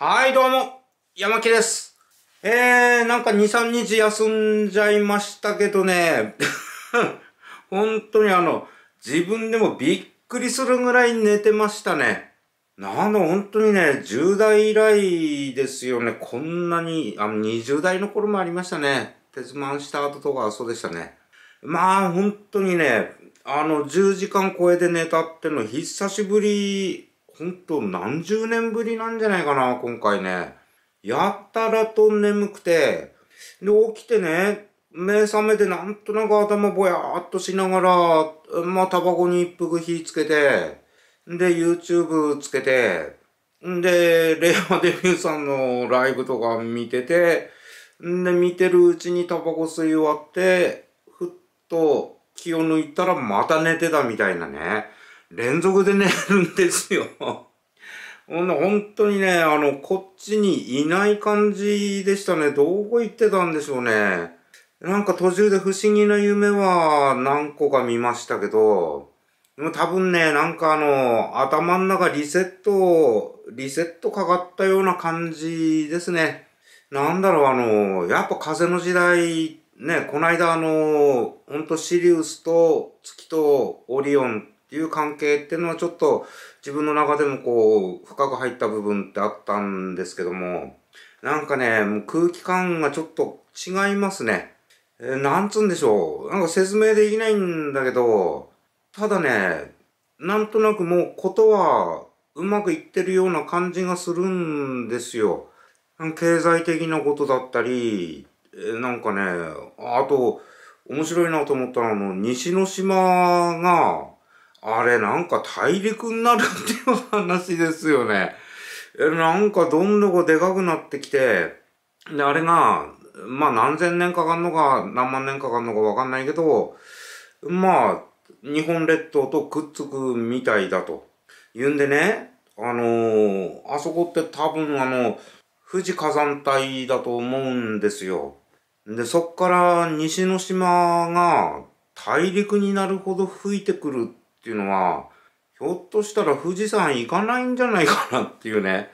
はい、どうも、山木です。えー、なんか2、3日休んじゃいましたけどね、本当にあの、自分でもびっくりするぐらい寝てましたね。なんだ、本当にね、10代以来ですよね。こんなに、あの、20代の頃もありましたね。鉄腕した後とかそうでしたね。まあ、本当にね、あの、10時間超えて寝たっての久しぶりほんと何十年ぶりなんじゃないかな、今回ね。やったらと眠くて、で、起きてね、目覚めてなんとなく頭ぼやーっとしながら、まあ、タバコに一服火つけて、で、YouTube つけて、で、令和デビューさんのライブとか見てて、で、見てるうちにタバコ吸い終わって、ふっと気を抜いたらまた寝てたみたいなね。連続で寝るんですよ。ほん本当にね、あの、こっちにいない感じでしたね。どこ行ってたんでしょうね。なんか途中で不思議な夢は何個か見ましたけど、も多分ね、なんかあの、頭の中リセット、リセットかかったような感じですね。なんだろう、あの、やっぱ風の時代、ね、こないだあの、ほんとシリウスと月とオリオンっていう関係っていうのはちょっと自分の中でもこう深く入った部分ってあったんですけどもなんかねもう空気感がちょっと違いますね。えー、なんつうんでしょう。なんか説明できないんだけど、ただね、なんとなくもうことはうまくいってるような感じがするんですよ。経済的なことだったり、なんかね、あと、面白いなと思ったのは、西之島が、あれなんか大陸になるっていう話ですよね。え、なんかどんどこでかくなってきて、で、あれが、まあ何千年かかんのか、何万年かかんのかわかんないけど、まあ、日本列島とくっつくみたいだと。言うんでね、あのー、あそこって多分あの、富士火山帯だと思うんですよ。で、そっから西の島が大陸になるほど吹いてくるっていうのは、ひょっとしたら富士山行かないんじゃないかなっていうね、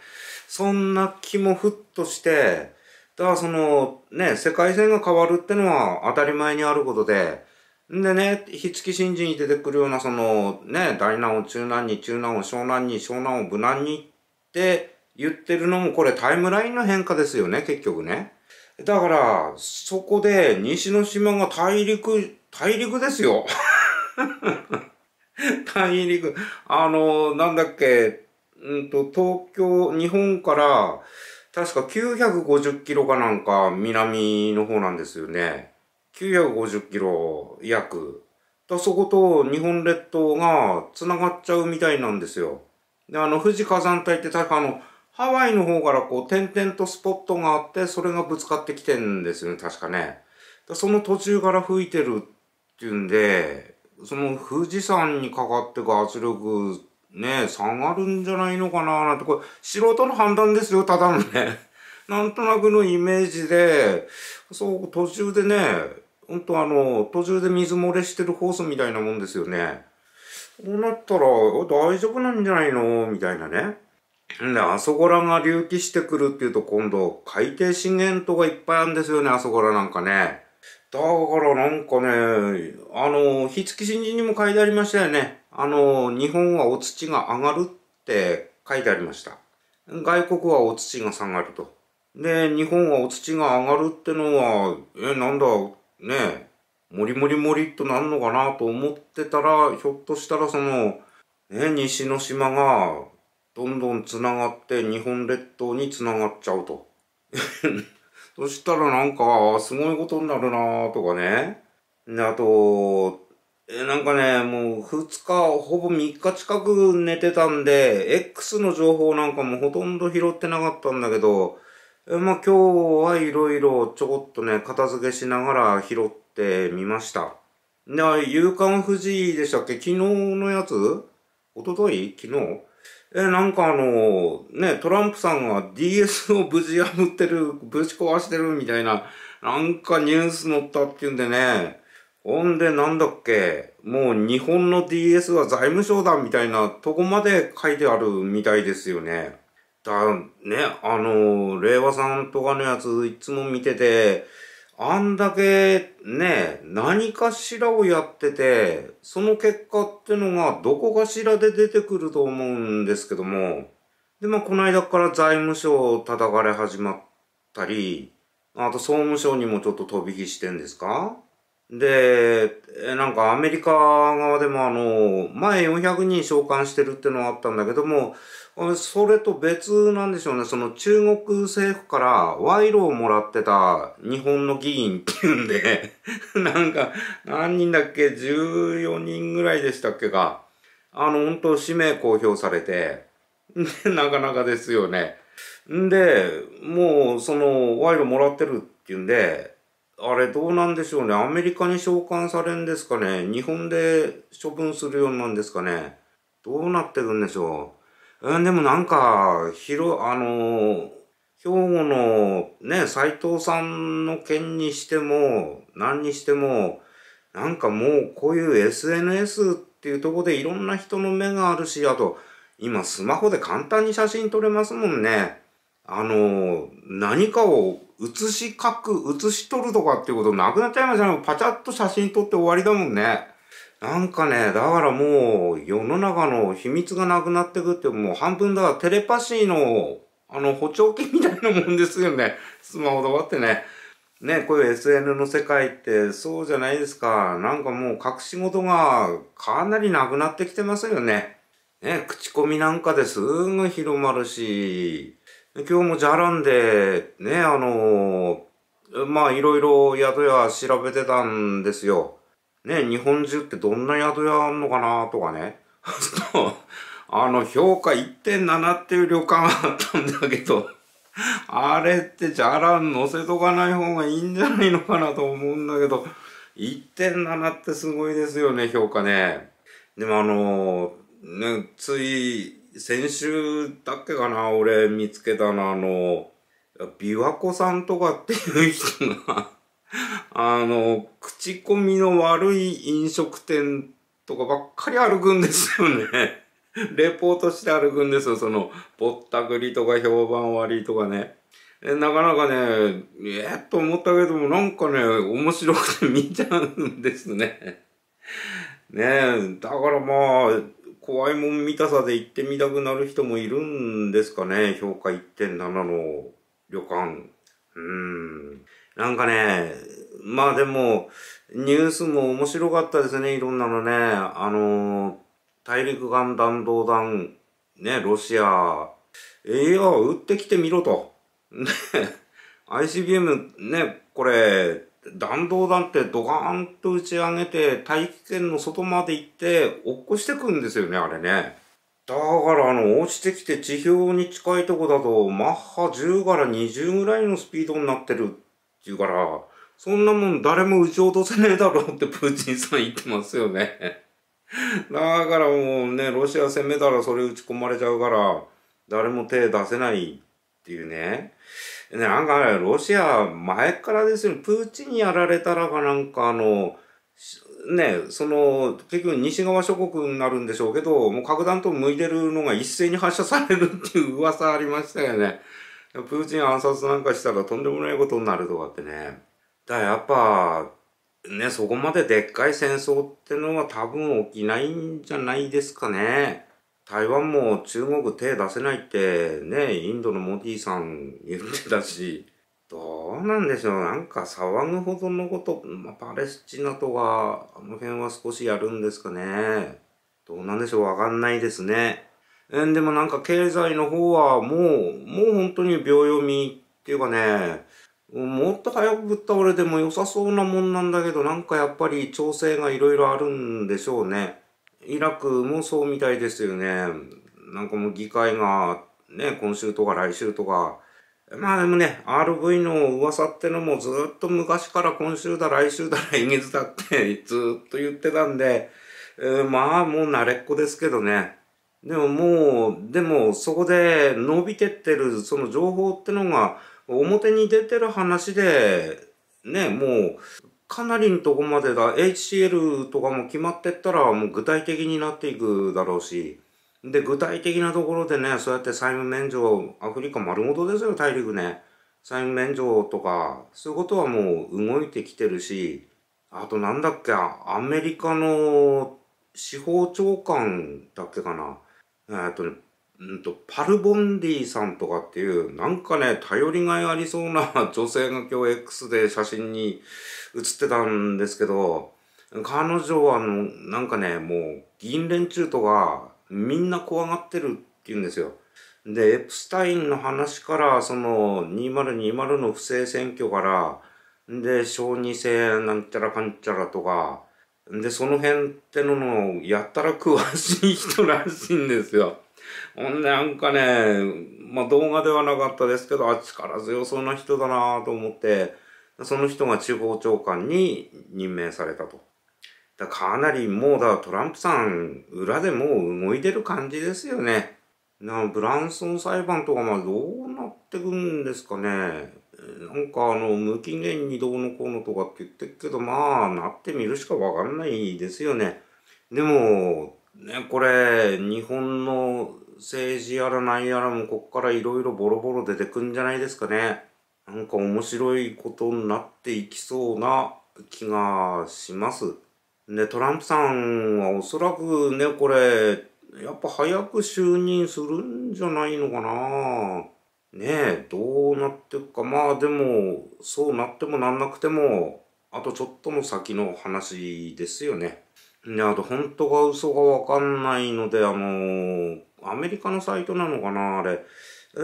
そんな気もふっとして、だからその、ね、世界線が変わるってのは当たり前にあることで、んでね、ひつき新人に出てくるようなその、ね、大難を中難に、中難を湘南に、湘南を無難にって言ってるのもこれタイムラインの変化ですよね、結局ね。だから、そこで西の島が大陸、大陸ですよ。単位陸、あの、なんだっけ、うんと、東京、日本から、確か950キロかなんか南の方なんですよね。950キロ約。だそこと日本列島が繋がっちゃうみたいなんですよ。で、あの、富士火山帯って確かあの、ハワイの方からこう、点々とスポットがあって、それがぶつかってきてんですよね、確かね。だその途中から吹いてるっていうんで、その富士山にかかってく圧力ね、下がるんじゃないのかななんて、これ素人の判断ですよ、ただのね。なんとなくのイメージで、そう、途中でね、ほんとあの、途中で水漏れしてるホースみたいなもんですよね。こうなったら、大丈夫なんじゃないのみたいなね。で、あそこらが隆起してくるっていうと今度、海底資源とかいっぱいあるんですよね、あそこらなんかね。だからなんかね、あの、火付新人にも書いてありましたよね。あの、日本はお土が上がるって書いてありました。外国はお土が下がると。で、日本はお土が上がるってのは、え、なんだ、ねもりもりもりっとなるのかなと思ってたら、ひょっとしたらその、ね、西の島がどんどん繋がって日本列島に繋がっちゃうと。そしたらなんか、すごいことになるなとかね。あと、え、なんかね、もう2日、ほぼ3日近く寝てたんで、X の情報なんかもほとんど拾ってなかったんだけど、えまあ今日はいろいろちょこっとね、片付けしながら拾ってみました。で、夕刊富士でしたっけ昨日のやつおととい昨日え、なんかあの、ね、トランプさんが DS を無事破ってる、ぶち壊してるみたいな、なんかニュース載ったっていうんでね、ほんでなんだっけ、もう日本の DS は財務省だみたいなとこまで書いてあるみたいですよね。だ、ね、あの、令和さんとかのやついつも見てて、あんだけね、何かしらをやってて、その結果ってのがどこかしらで出てくると思うんですけども、で、まあ、この間から財務省を叩かれ始まったり、あと総務省にもちょっと飛び火してんですかで、なんかアメリカ側でもあの、前400人召喚してるってのはあったんだけども、それと別なんでしょうね。その中国政府から賄賂をもらってた日本の議員っていうんで なんか何人だっけ ?14 人ぐらいでしたっけか。あの、本当氏名公表されて、なかなかですよね。んで、もうその賄賂もらってるっていうんで、あれどうなんでしょうね。アメリカに召喚されるんですかね。日本で処分するようなんですかね。どうなってるんでしょう。うん、でもなんか、広、あの、兵庫のね、斎藤さんの件にしても、何にしても、なんかもうこういう SNS っていうとこでいろんな人の目があるし、あと、今スマホで簡単に写真撮れますもんね。あの、何かを写し書く、写し撮るとかっていうことなくなっちゃいましたね。パチャッと写真撮って終わりだもんね。なんかね、だからもう世の中の秘密がなくなってくってもう半分だからテレパシーのあの補聴器みたいなもんですよね。スマホとかってね。ね、こういう SN の世界ってそうじゃないですか。なんかもう隠し事がかなりなくなってきてますよね。ね、口コミなんかですぐ広まるし、今日もじゃらんで、ね、あの、まあいろいろ宿屋調べてたんですよ。ね、日本中ってどんな宿屋あんのかなとかね。と あの、評価1.7っていう旅館あったんだけどあれってじゃらん乗せとかない方がいいんじゃないのかなと思うんだけど、1.7ってすごいですよね、評価ね。でもあのー、ね、つい、先週だっけかな、俺見つけたのあの、琵琶湖さんとかっていう人が あの、口コミの悪い飲食店とかばっかり歩くんですよね。レポートして歩くんですよ。その、ぼったくりとか評判悪いとかね。えなかなかね、えー、っと思ったけども、なんかね、面白くて見ちゃうんですね。ねえ、だからまあ、怖いもん見たさで行ってみたくなる人もいるんですかね。評価1.7の旅館。うーん。なんかね、まあでも、ニュースも面白かったですね、いろんなのね。あの、大陸間弾道弾、ね、ロシア、ええや、撃ってきてみろと。ね、ICBM ね、これ、弾道弾ってドカーンと打ち上げて、大気圏の外まで行って、落っこしてくんですよね、あれね。だからあの、落ちてきて地表に近いとこだと、マッハ10から20ぐらいのスピードになってるって言うから、そんなもん誰も撃ち落とせねえだろうって プーチンさん言ってますよね。だからもうね、ロシア攻めたらそれ打ち込まれちゃうから、誰も手出せないっていうね。ね、なんか、ね、ロシア前からですよプーチンやられたらがなんかあの、ね、その、結局西側諸国になるんでしょうけど、もう核弾頭向いてるのが一斉に発射されるっていう噂ありましたよね。プーチン暗殺なんかしたらとんでもないことになるとかってね。だからやっぱ、ね、そこまででっかい戦争ってのは多分起きないんじゃないですかね。台湾も中国手出せないってね、インドのモディさん言ってたし、どうなんでしょう。なんか騒ぐほどのこと、まあ、パレスチナとか、あの辺は少しやるんですかね。どうなんでしょう。わかんないですね。えでもなんか経済の方はもう、もう本当に秒読みっていうかね、もっと早くぶっ倒れても良さそうなもんなんだけど、なんかやっぱり調整が色々あるんでしょうね。イラクもそうみたいですよね。なんかもう議会がね、今週とか来週とか。まあでもね、RV の噂ってのもずっと昔から今週だ来週だ来月だってずっと言ってたんで、えー、まあもう慣れっこですけどね。でももう、でもそこで伸びてってるその情報ってのが表に出てる話で、ね、もうかなりのとこまでだ、HCL とかも決まってったらもう具体的になっていくだろうし、で、具体的なところでね、そうやって債務免除、アフリカ丸ごとですよ、大陸ね。債務免除とか、そういうことはもう動いてきてるし、あとなんだっけ、アメリカの司法長官だっけかな。えー、とね、んと、パルボンディさんとかっていう、なんかね、頼りがいありそうな女性が今日 X で写真に写ってたんですけど、彼女はあの、なんかね、もう、議員連中とか、みんな怖がってるって言うんですよ。で、エプスタインの話から、その、2020の不正選挙から、で、小児性なんちゃらかんちゃらとか、で、その辺ってのの、やったら詳しい人らしいんですよ。ほんで、なんかね、まあ、動画ではなかったですけど、あ、力強そうな人だなと思って、その人が地方長官に任命されたと。だかなりもうだ、からトランプさん、裏でもう動いてる感じですよね。なブランソン裁判とか、まあ、どうなってくんですかね。なんかあの無期限にどうのこうのとかって言ってるけどまあなってみるしかわかんないですよね。でもねこれ日本の政治やらないやらもこっからいろいろボロボロ出てくんじゃないですかね。なんか面白いことになっていきそうな気がします。でトランプさんはおそらくねこれやっぱ早く就任するんじゃないのかな。ねえどうなっていくかまあでもそうなってもなんなくてもあとちょっとの先の話ですよね。ねあと本当が嘘がわかんないのであのアメリカのサイトなのかなあれ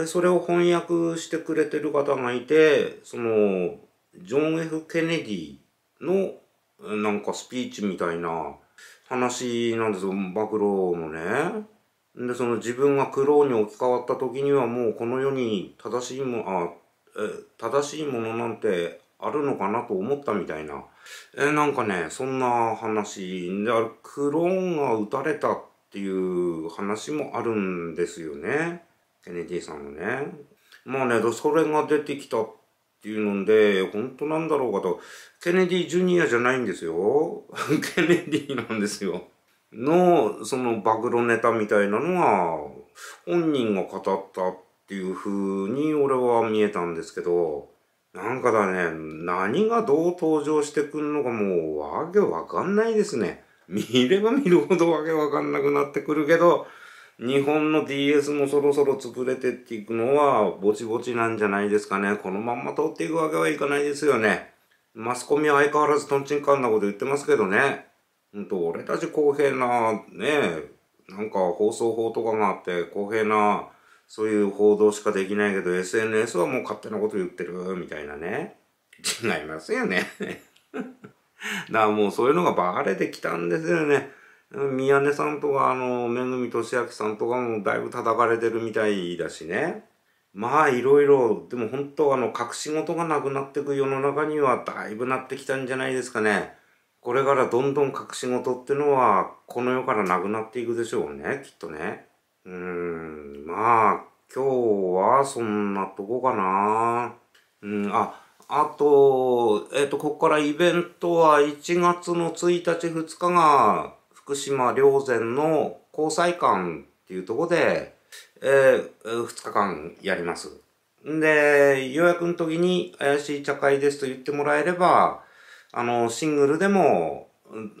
それを翻訳してくれてる方がいてそのジョン・ F・ ケネディのなんかスピーチみたいな話なんですよ暴露のね。でその自分がクロー置き換わった時にはもうこの世に正しいもあ正しいものなんてあるのかなと思ったみたいな、えなんかねそんな話であクローンが撃たれたっていう話もあるんですよねケネディさんのね。まあねそれが出てきたっていうので本当なんだろうかとケネディジュニアじゃないんですよ ケネディなんですよ。の、その暴露ネタみたいなのは、本人が語ったっていう風に俺は見えたんですけど、なんかだね、何がどう登場してくんのかもうわけわかんないですね。見れば見るほどわけわかんなくなってくるけど、日本の DS もそろそろ潰れてっていくのはぼちぼちなんじゃないですかね。このまんま通っていくわけはいかないですよね。マスコミは相変わらずトンチンカンなこと言ってますけどね。んと、俺たち公平な、ね、なんか放送法とかがあって、公平な、そういう報道しかできないけど、SNS はもう勝手なこと言ってる、みたいなね。違いますよね。だからもうそういうのがバレてきたんですよね。宮根さんとか、あの、めぐみとしあきさんとかもだいぶ叩かれてるみたいだしね。まあ、いろいろ、でも本当あの、隠し事がなくなってく世の中にはだいぶなってきたんじゃないですかね。これからどんどん隠し事ってのは、この世からなくなっていくでしょうね、きっとね。うーん、まあ、今日はそんなとこかな。うん、あ、あと、えっ、ー、と、ここからイベントは1月の1日、2日が、福島良善の交際館っていうとこで、えー、2日間やります。んで、予約の時に、怪しい茶会ですと言ってもらえれば、あの、シングルでも、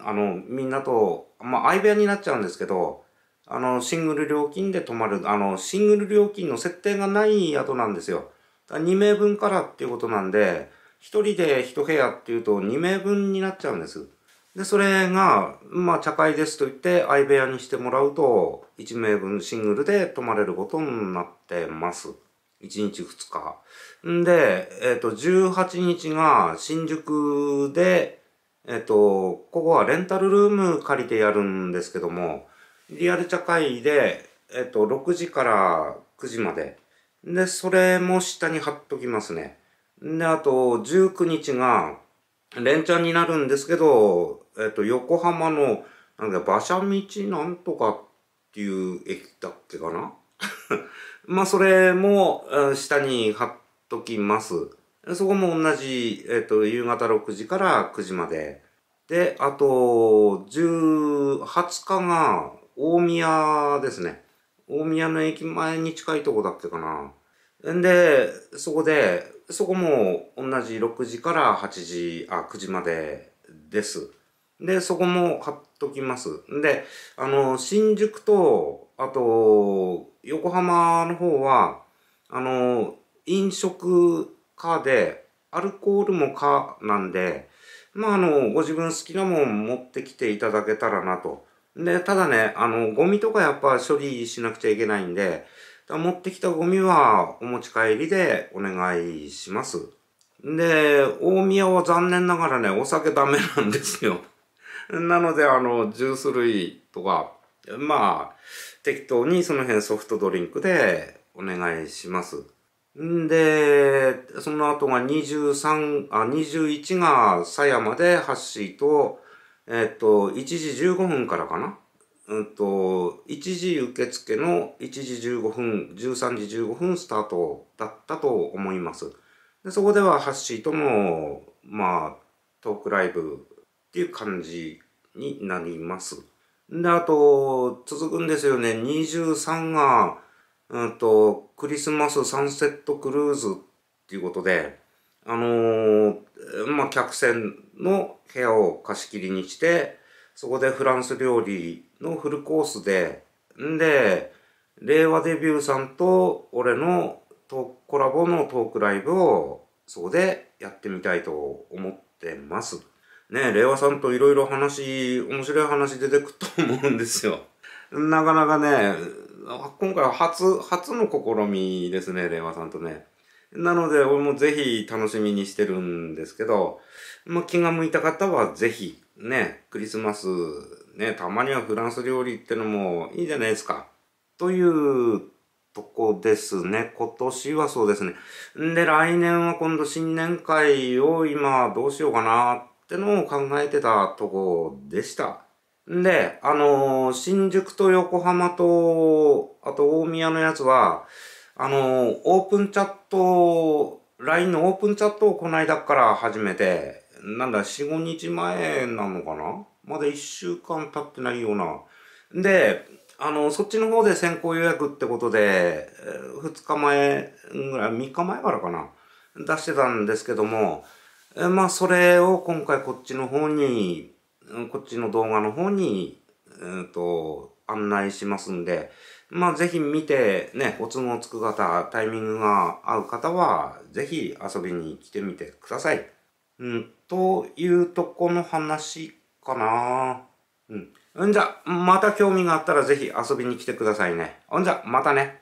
あの、みんなと、まあ、相部屋になっちゃうんですけど、あの、シングル料金で泊まる、あの、シングル料金の設定がない宿なんですよ。だ2名分からっていうことなんで、1人で1部屋っていうと2名分になっちゃうんです。で、それが、まあ、茶会ですと言って、相部屋にしてもらうと、1名分シングルで泊まれることになってます。1日2日。んで、えっ、ー、と、18日が新宿で、えっ、ー、と、ここはレンタルルーム借りてやるんですけども、リアル茶会で、えっ、ー、と、6時から9時まで。で、それも下に貼っときますね。で、あと、19日が、連チャンになるんですけど、えっ、と、横浜の、なんだ、馬車道なんとかっていう駅だっけかなまあ、それも、下に貼っときます。そこも同じ、えっ、ー、と、夕方6時から9時まで。で、あと、18日が、大宮ですね。大宮の駅前に近いとこだっけかな。んで、そこで、そこも同じ6時から8時、あ、9時までです。で、そこも貼っときます。で、あの、新宿と、あと、横浜の方は、あの、飲食かで、アルコールもかなんで、まあ、あの、ご自分好きなもん持ってきていただけたらなと。で、ただね、あの、ゴミとかやっぱ処理しなくちゃいけないんで、持ってきたゴミはお持ち帰りでお願いします。で、大宮は残念ながらね、お酒ダメなんですよ。なので、あの、ジュース類とか、まあ、適当にその辺ソフトドリンクでお願いします。んで、その後が23、あ、21が狭山でハッシーと、えっ、と、1時15分からかな。うんと、1時受付の1時15分、13時15分スタートだったと思います。でそこではハッシーとも、まあ、トークライブっていう感じになります。で、あと、続くんですよね。23が、うんと、クリスマスサンセットクルーズっていうことで、あのー、まあ、客船の部屋を貸し切りにして、そこでフランス料理のフルコースで、んで、令和デビューさんと俺のコラボのトークライブをそこでやってみたいと思ってます。ね、令和さんといろいろ話、面白い話出てくと思うんですよ。なかなかね、今回は初、初の試みですね、令和さんとね。なので、俺もぜひ楽しみにしてるんですけど、まあ、気が向いた方はぜひ、ね、クリスマス、ね、たまにはフランス料理ってのもいいじゃないですか。というとこですね。今年はそうですね。んで、来年は今度新年会を今どうしようかなってのを考えてたとこでした。んで、あのー、新宿と横浜と、あと大宮のやつは、あのー、オープンチャット、LINE のオープンチャットをこの間から始めて、なんだ、4、5日前なのかなまだ1週間経ってないような。で、あの、そっちの方で先行予約ってことで、2日前ぐらい、3日前からかな、出してたんですけども、まあ、それを今回こっちの方に、こっちの動画の方に、えっ、と、案内しますんで、まあ、ぜひ見て、ね、お都合つく方、タイミングが合う方は、ぜひ遊びに来てみてください。うん、というとこの話かなうん。んじゃ、また興味があったらぜひ遊びに来てくださいね。ほんじゃ、またね。